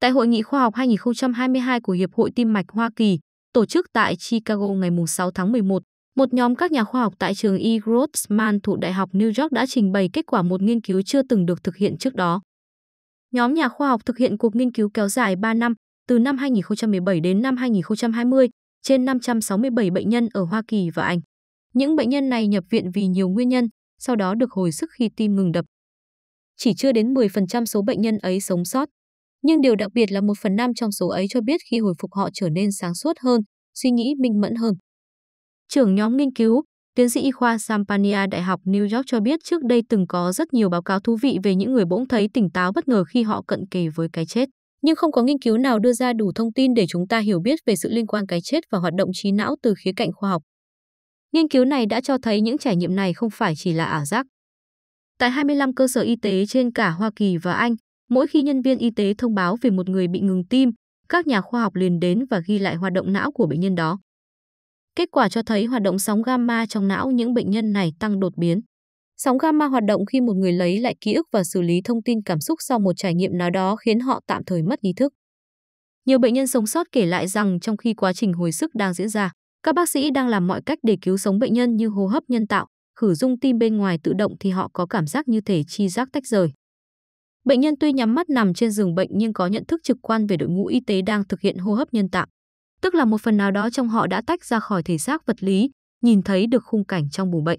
Tại hội nghị khoa học 2022 của Hiệp hội Tim mạch Hoa Kỳ, tổ chức tại Chicago ngày 6 tháng 11, một nhóm các nhà khoa học tại trường E. Grossman thuộc Đại học New York đã trình bày kết quả một nghiên cứu chưa từng được thực hiện trước đó. Nhóm nhà khoa học thực hiện cuộc nghiên cứu kéo dài 3 năm, từ năm 2017 đến năm 2020, trên 567 bệnh nhân ở Hoa Kỳ và Anh. Những bệnh nhân này nhập viện vì nhiều nguyên nhân, sau đó được hồi sức khi tim ngừng đập chỉ chưa đến 10% số bệnh nhân ấy sống sót. Nhưng điều đặc biệt là một phần năm trong số ấy cho biết khi hồi phục họ trở nên sáng suốt hơn, suy nghĩ minh mẫn hơn. Trưởng nhóm nghiên cứu, tiến sĩ y khoa Sampania Đại học New York cho biết trước đây từng có rất nhiều báo cáo thú vị về những người bỗng thấy tỉnh táo bất ngờ khi họ cận kề với cái chết. Nhưng không có nghiên cứu nào đưa ra đủ thông tin để chúng ta hiểu biết về sự liên quan cái chết và hoạt động trí não từ khía cạnh khoa học. Nghiên cứu này đã cho thấy những trải nghiệm này không phải chỉ là ảo giác, Tại 25 cơ sở y tế trên cả Hoa Kỳ và Anh, mỗi khi nhân viên y tế thông báo về một người bị ngừng tim, các nhà khoa học liền đến và ghi lại hoạt động não của bệnh nhân đó. Kết quả cho thấy hoạt động sóng gamma trong não những bệnh nhân này tăng đột biến. Sóng gamma hoạt động khi một người lấy lại ký ức và xử lý thông tin cảm xúc sau một trải nghiệm nào đó khiến họ tạm thời mất ý thức. Nhiều bệnh nhân sống sót kể lại rằng trong khi quá trình hồi sức đang diễn ra, các bác sĩ đang làm mọi cách để cứu sống bệnh nhân như hô hấp nhân tạo, khử dung tim bên ngoài tự động thì họ có cảm giác như thể chi giác tách rời. Bệnh nhân tuy nhắm mắt nằm trên giường bệnh nhưng có nhận thức trực quan về đội ngũ y tế đang thực hiện hô hấp nhân tạo. Tức là một phần nào đó trong họ đã tách ra khỏi thể xác vật lý, nhìn thấy được khung cảnh trong buồng bệnh.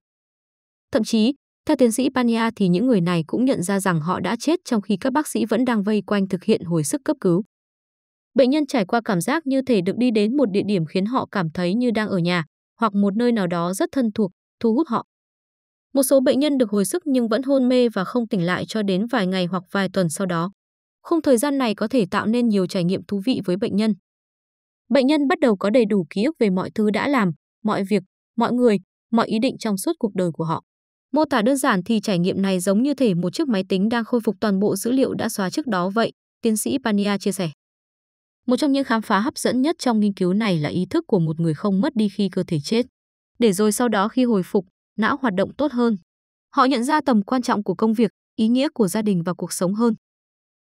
Thậm chí, theo tiến sĩ Pania thì những người này cũng nhận ra rằng họ đã chết trong khi các bác sĩ vẫn đang vây quanh thực hiện hồi sức cấp cứu. Bệnh nhân trải qua cảm giác như thể được đi đến một địa điểm khiến họ cảm thấy như đang ở nhà, hoặc một nơi nào đó rất thân thuộc, thu hút họ. Một số bệnh nhân được hồi sức nhưng vẫn hôn mê và không tỉnh lại cho đến vài ngày hoặc vài tuần sau đó. Khung thời gian này có thể tạo nên nhiều trải nghiệm thú vị với bệnh nhân. Bệnh nhân bắt đầu có đầy đủ ký ức về mọi thứ đã làm, mọi việc, mọi người, mọi ý định trong suốt cuộc đời của họ. Mô tả đơn giản thì trải nghiệm này giống như thể một chiếc máy tính đang khôi phục toàn bộ dữ liệu đã xóa trước đó vậy, tiến sĩ Pania chia sẻ. Một trong những khám phá hấp dẫn nhất trong nghiên cứu này là ý thức của một người không mất đi khi cơ thể chết. Để rồi sau đó khi hồi phục, não hoạt động tốt hơn. Họ nhận ra tầm quan trọng của công việc, ý nghĩa của gia đình và cuộc sống hơn.